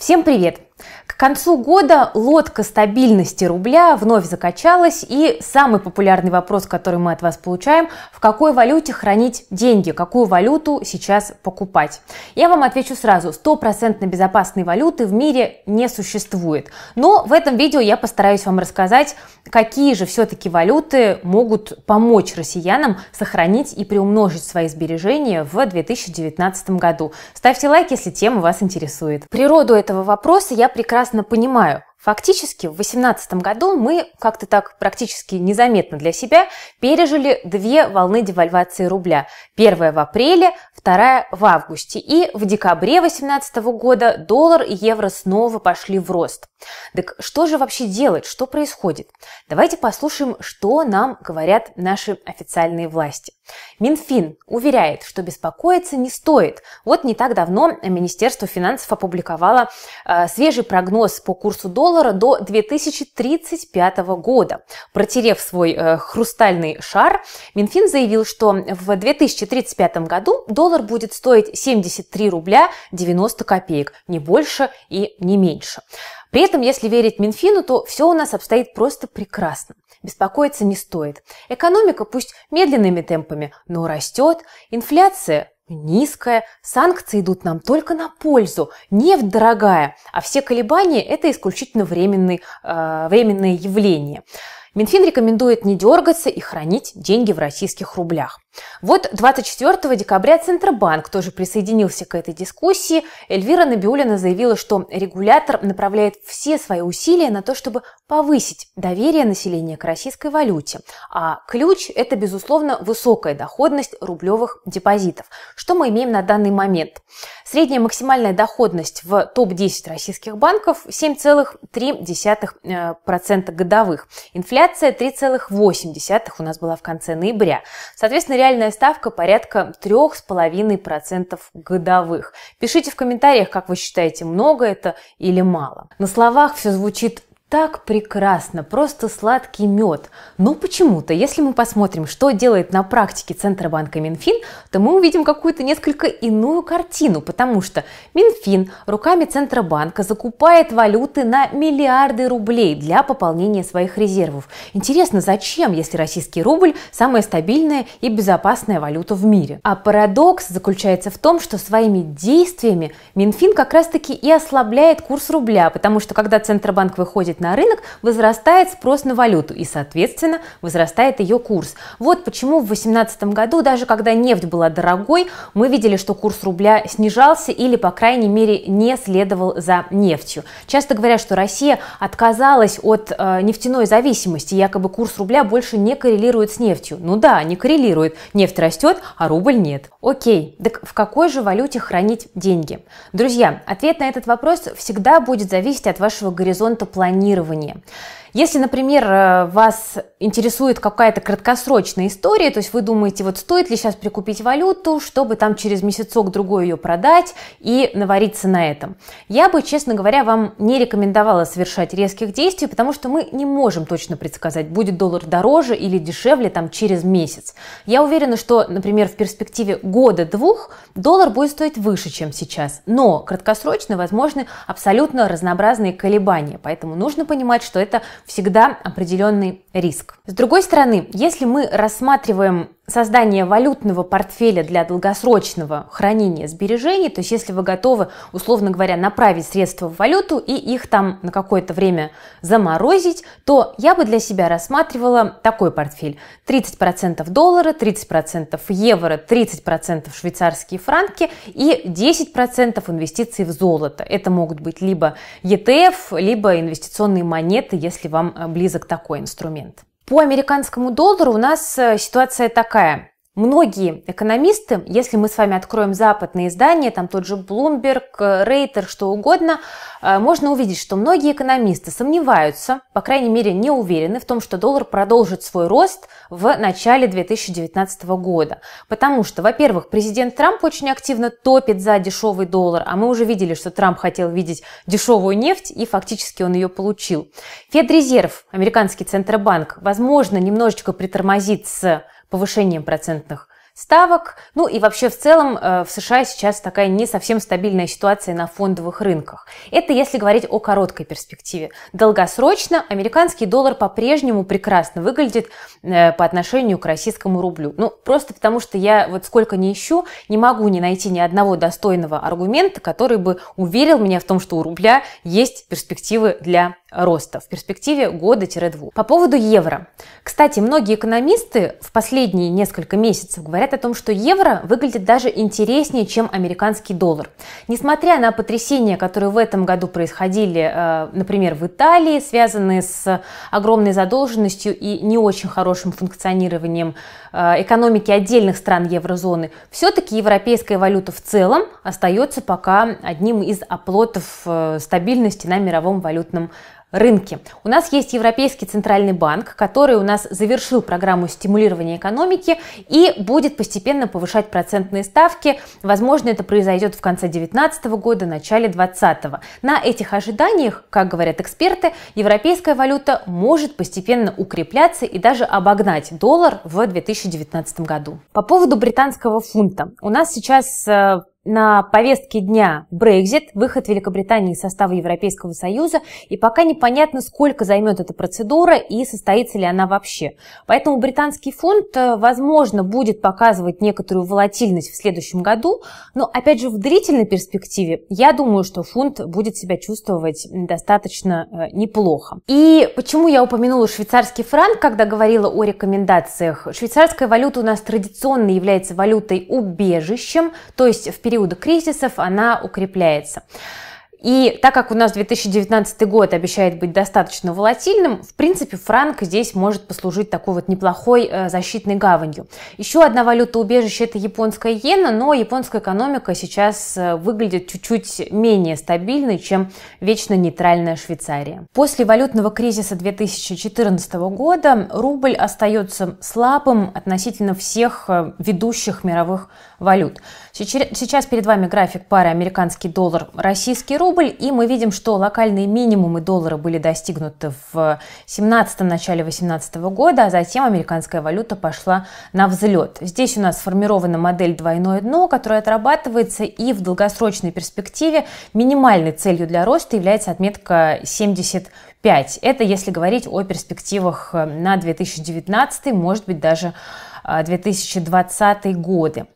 Всем привет! К концу года лодка стабильности рубля вновь закачалась, и самый популярный вопрос, который мы от вас получаем, в какой валюте хранить деньги, какую валюту сейчас покупать. Я вам отвечу сразу, стопроцентно безопасной валюты в мире не существует. Но в этом видео я постараюсь вам рассказать, какие же все-таки валюты могут помочь россиянам сохранить и приумножить свои сбережения в 2019 году. Ставьте лайк, если тема вас интересует. Природу этого вопроса я я прекрасно понимаю, Фактически в 2018 году мы как-то так практически незаметно для себя пережили две волны девальвации рубля. Первая в апреле, вторая в августе. И в декабре 2018 года доллар и евро снова пошли в рост. Так что же вообще делать? Что происходит? Давайте послушаем, что нам говорят наши официальные власти. Минфин уверяет, что беспокоиться не стоит. Вот не так давно Министерство финансов опубликовало э, свежий прогноз по курсу доллара доллара до 2035 года. Протерев свой э, хрустальный шар, Минфин заявил, что в 2035 году доллар будет стоить 73 рубля 90 копеек, не больше и не меньше. При этом, если верить Минфину, то все у нас обстоит просто прекрасно. Беспокоиться не стоит. Экономика пусть медленными темпами, но растет. Инфляция низкая, санкции идут нам только на пользу, нефть дорогая, а все колебания – это исключительно временные, э, временные явления. Минфин рекомендует не дергаться и хранить деньги в российских рублях. Вот 24 декабря Центробанк тоже присоединился к этой дискуссии. Эльвира Набиулина заявила, что регулятор направляет все свои усилия на то, чтобы повысить доверие населения к российской валюте. А ключ – это, безусловно, высокая доходность рублевых депозитов. Что мы имеем на данный момент? Средняя максимальная доходность в топ-10 российских банков 7,3% э, годовых. Инфляция 3,8% у нас была в конце ноября. Соответственно, реальная ставка порядка 3,5% годовых. Пишите в комментариях, как вы считаете, много это или мало. На словах все звучит так прекрасно, просто сладкий мед. Но ну, почему-то, если мы посмотрим, что делает на практике Центробанка Минфин, то мы увидим какую-то несколько иную картину, потому что Минфин руками Центробанка закупает валюты на миллиарды рублей для пополнения своих резервов. Интересно, зачем, если российский рубль – самая стабильная и безопасная валюта в мире? А парадокс заключается в том, что своими действиями Минфин как раз-таки и ослабляет курс рубля, потому что когда Центробанк выходит на рынок, возрастает спрос на валюту и, соответственно, возрастает ее курс. Вот почему в 2018 году, даже когда нефть была дорогой, мы видели, что курс рубля снижался или, по крайней мере, не следовал за нефтью. Часто говорят, что Россия отказалась от э, нефтяной зависимости, якобы курс рубля больше не коррелирует с нефтью. Ну да, не коррелирует. Нефть растет, а рубль нет. Окей, так в какой же валюте хранить деньги? Друзья, ответ на этот вопрос всегда будет зависеть от вашего горизонта планирования планирование. Если, например, э, вас интересует какая-то краткосрочная история, то есть вы думаете, вот стоит ли сейчас прикупить валюту, чтобы там через месяцок-другой ее продать и навариться на этом. Я бы, честно говоря, вам не рекомендовала совершать резких действий, потому что мы не можем точно предсказать, будет доллар дороже или дешевле там через месяц. Я уверена, что, например, в перспективе года-двух доллар будет стоить выше, чем сейчас, но краткосрочно возможны абсолютно разнообразные колебания, поэтому нужно нужно понимать, что это всегда определенный риск. С другой стороны, если мы рассматриваем создание валютного портфеля для долгосрочного хранения сбережений, то есть если вы готовы, условно говоря, направить средства в валюту и их там на какое-то время заморозить, то я бы для себя рассматривала такой портфель. 30% доллара, 30% евро, 30% швейцарские франки и 10% инвестиций в золото. Это могут быть либо ETF, либо инвестиционные монеты, если вам э, близок такой инструмент. По американскому доллару у нас э, ситуация такая. Многие экономисты, если мы с вами откроем западные издания, там тот же Bloomberg, Рейтер, что угодно, э, можно увидеть, что многие экономисты сомневаются, по крайней мере не уверены в том, что доллар продолжит свой рост в начале 2019 года. Потому что, во-первых, президент Трамп очень активно топит за дешевый доллар, а мы уже видели, что Трамп хотел видеть дешевую нефть, и фактически он ее получил. Федрезерв, американский центробанк, возможно, немножечко притормозит с повышением процентных ставок. Ну и вообще в целом э, в США сейчас такая не совсем стабильная ситуация на фондовых рынках. Это если говорить о короткой перспективе. Долгосрочно американский доллар по-прежнему прекрасно выглядит э, по отношению к российскому рублю. Ну просто потому что я вот сколько не ищу, не могу не найти ни одного достойного аргумента, который бы уверил меня в том, что у рубля есть перспективы для роста в перспективе года-двух. По поводу евро. Кстати, многие экономисты в последние несколько месяцев говорят говорят о том, что евро выглядит даже интереснее, чем американский доллар. Несмотря на потрясения, которые в этом году происходили, э, например, в Италии, связанные с огромной задолженностью и не очень хорошим функционированием э, экономики отдельных стран еврозоны, все-таки европейская валюта в целом остается пока одним из оплотов э, стабильности на мировом валютном рынке рынки. У нас есть Европейский центральный банк, который у нас завершил программу стимулирования экономики и будет постепенно повышать процентные ставки. Возможно, это произойдет в конце 2019 года, начале 2020. На этих ожиданиях, как говорят эксперты, европейская валюта может постепенно укрепляться и даже обогнать доллар в 2019 году. По поводу британского фунта. У нас сейчас э, на повестке дня Brexit, выход Великобритании из состава Европейского Союза, и пока непонятно, сколько займет эта процедура и состоится ли она вообще. Поэтому британский фунт, э, возможно, будет показывать некоторую волатильность в следующем году, но, опять же, в длительной перспективе я думаю, что фунт будет себя чувствовать достаточно э, неплохо. И почему я упомянула швейцарский франк, когда говорила о рекомендациях? Швейцарская валюта у нас традиционно является валютой убежищем, то есть в период периоды кризисов она укрепляется. И так как у нас 2019 год обещает быть достаточно волатильным, в принципе, франк здесь может послужить такой вот неплохой э, защитной гаванью. Еще одна валюта убежища – это японская иена, но японская экономика сейчас э, выглядит чуть-чуть менее стабильной, чем вечно нейтральная Швейцария. После валютного кризиса 2014 года рубль остается слабым относительно всех э, ведущих мировых валют. Сейчас перед вами график пары американский доллар, российский рубль, рубль, и мы видим, что локальные минимумы доллара были достигнуты в 17 начале 18 года, а затем американская валюта пошла на взлет. Здесь у нас сформирована модель двойное дно, которая отрабатывается, и в долгосрочной перспективе минимальной целью для роста является отметка 70 5. Это если говорить о перспективах э, на 2019, может быть даже 2020 а, годы.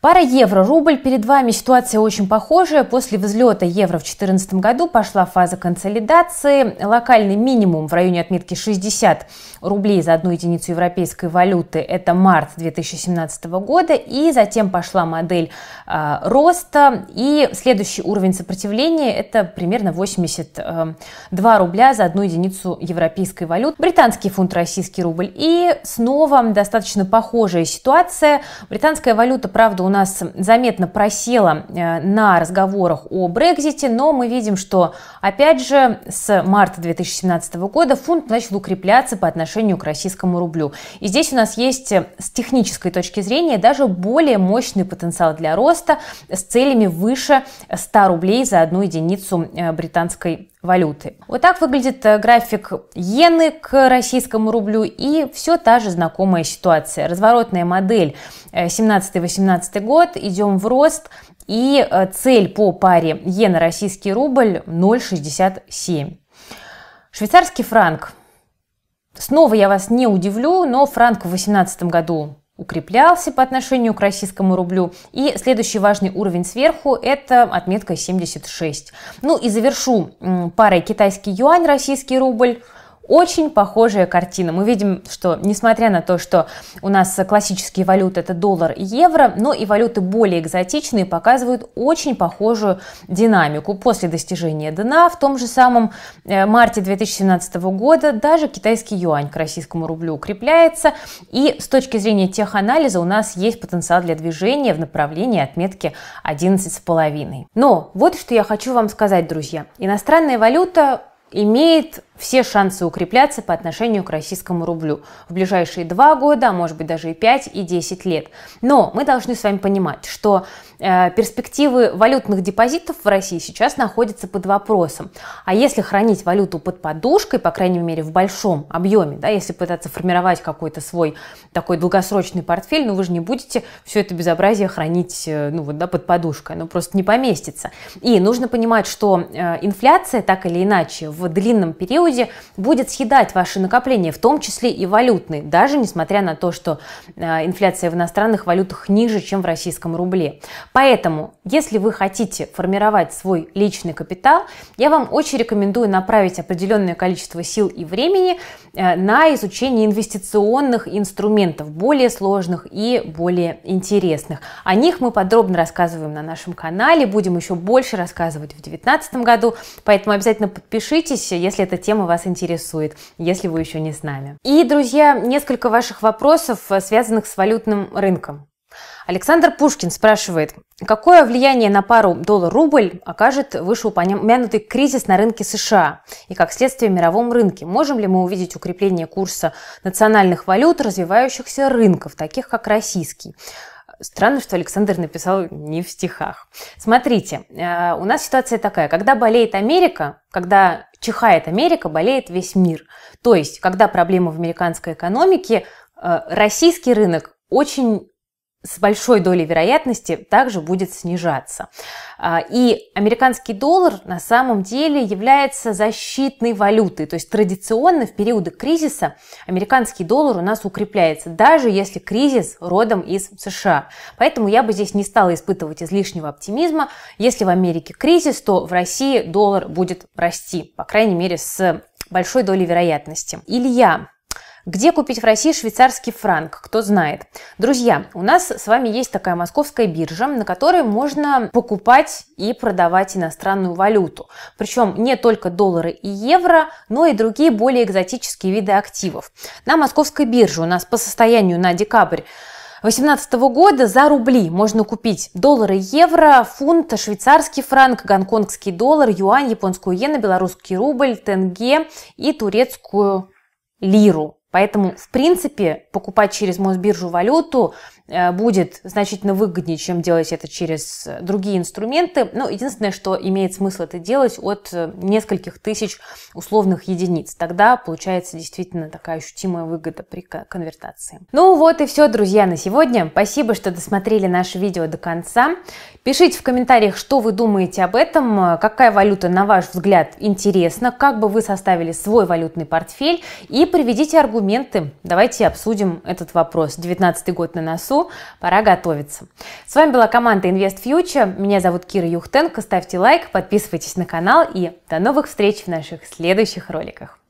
Пара евро-рубль. Перед вами ситуация очень похожая. После взлета евро в 2014 году пошла фаза консолидации. Локальный минимум в районе отметки 60 рублей за одну единицу европейской валюты – это март 2017 года. И затем пошла модель э, роста. И следующий уровень сопротивления – это примерно 82 э, рубля за одну единицу европейской валюты Британский фунт, российский рубль. И снова достаточно похожая ситуация. Британская валюта, правда, у нас заметно просела э, на разговорах о Брекзите, но мы видим, что, опять же, с марта 2017 года фунт начал укрепляться по отношению к российскому рублю. И здесь у нас есть э, с технической точки зрения даже более мощный потенциал для роста с целями выше 100 рублей за одну единицу э, британской валюты. Вот так выглядит э, график иены к российскому рублю и все та же знакомая ситуация. Разворотная модель 17-18 э, год, идем в рост, и э, цель по паре иена-российский рубль 0,67. Швейцарский франк. Снова я вас не удивлю, но франк в 2018 году укреплялся по отношению к российскому рублю. И следующий важный уровень сверху – это отметка 76. Ну и завершу парой китайский юань, российский рубль – очень похожая картина. Мы видим, что несмотря на то, что у нас классические валюты это доллар и евро, но и валюты более экзотичные показывают очень похожую динамику. После достижения дна в том же самом э, марте 2017 года даже китайский юань к российскому рублю укрепляется. И с точки зрения теханализа у нас есть потенциал для движения в направлении отметки 11,5. Но вот что я хочу вам сказать, друзья. Иностранная валюта имеет все шансы укрепляться по отношению к российскому рублю в ближайшие два года, а может быть даже и 5, и 10 лет. Но мы должны с вами понимать, что э, перспективы валютных депозитов в России сейчас находятся под вопросом. А если хранить валюту под подушкой, по крайней мере в большом объеме, да, если пытаться формировать какой-то свой такой долгосрочный портфель, ну вы же не будете все это безобразие хранить э, ну, вот, да, под подушкой, оно просто не поместится. И нужно понимать, что э, инфляция так или иначе в длинном периоде периоде будет съедать ваши накопления, в том числе и валютные, даже несмотря на то, что э, инфляция в иностранных валютах ниже, чем в российском рубле. Поэтому, если вы хотите формировать свой личный капитал, я вам очень рекомендую направить определенное количество сил и времени э, на изучение инвестиционных инструментов, более сложных и более интересных. О них мы подробно рассказываем на нашем канале, будем еще больше рассказывать в 2019 году, поэтому обязательно подпишитесь, если эта тема тема вас интересует, если вы еще не с нами. И, друзья, несколько ваших вопросов, э, связанных с валютным рынком. Александр Пушкин спрашивает, какое влияние на пару доллар-рубль окажет вышеупомянутый кризис на рынке США и как следствие мировом рынке? Можем ли мы увидеть укрепление курса национальных валют развивающихся рынков, таких как российский? Странно, что Александр написал не в стихах. Смотрите, э, у нас ситуация такая. Когда болеет Америка, когда чихает Америка, болеет весь мир. То есть, когда проблема в американской экономике, э, российский рынок очень с большой долей вероятности также будет снижаться. А, и американский доллар на самом деле является защитной валютой. То есть традиционно в периоды кризиса американский доллар у нас укрепляется, даже если кризис родом из США. Поэтому я бы здесь не стала испытывать излишнего оптимизма. Если в Америке кризис, то в России доллар будет расти, по крайней мере с большой долей вероятности. Илья, где купить в России швейцарский франк? Кто знает. Друзья, у нас с вами есть такая московская биржа, на которой можно покупать и продавать иностранную валюту. Причем не только доллары и евро, но и другие более экзотические виды активов. На московской бирже у нас по состоянию на декабрь 2018 года за рубли можно купить доллары, евро, фунт, швейцарский франк, гонконгский доллар, юань, японскую иену, белорусский рубль, тенге и турецкую лиру. Поэтому, в принципе, покупать через Мосбиржу валюту Э, будет значительно выгоднее, чем делать это через э, другие инструменты. Но ну, единственное, что имеет смысл это делать от э, нескольких тысяч условных единиц. Тогда получается действительно такая ощутимая выгода при конвертации. Ну вот и все, друзья, на сегодня. Спасибо, что досмотрели наше видео до конца. Пишите в комментариях, что вы думаете об этом, какая валюта, на ваш взгляд, интересна, как бы вы составили свой валютный портфель и приведите аргументы. Давайте обсудим этот вопрос. 19 год на носу концу, пора готовиться. С вами была команда Invest Future, меня зовут Кира Юхтенко, ставьте лайк, подписывайтесь на канал и до новых встреч в наших следующих роликах.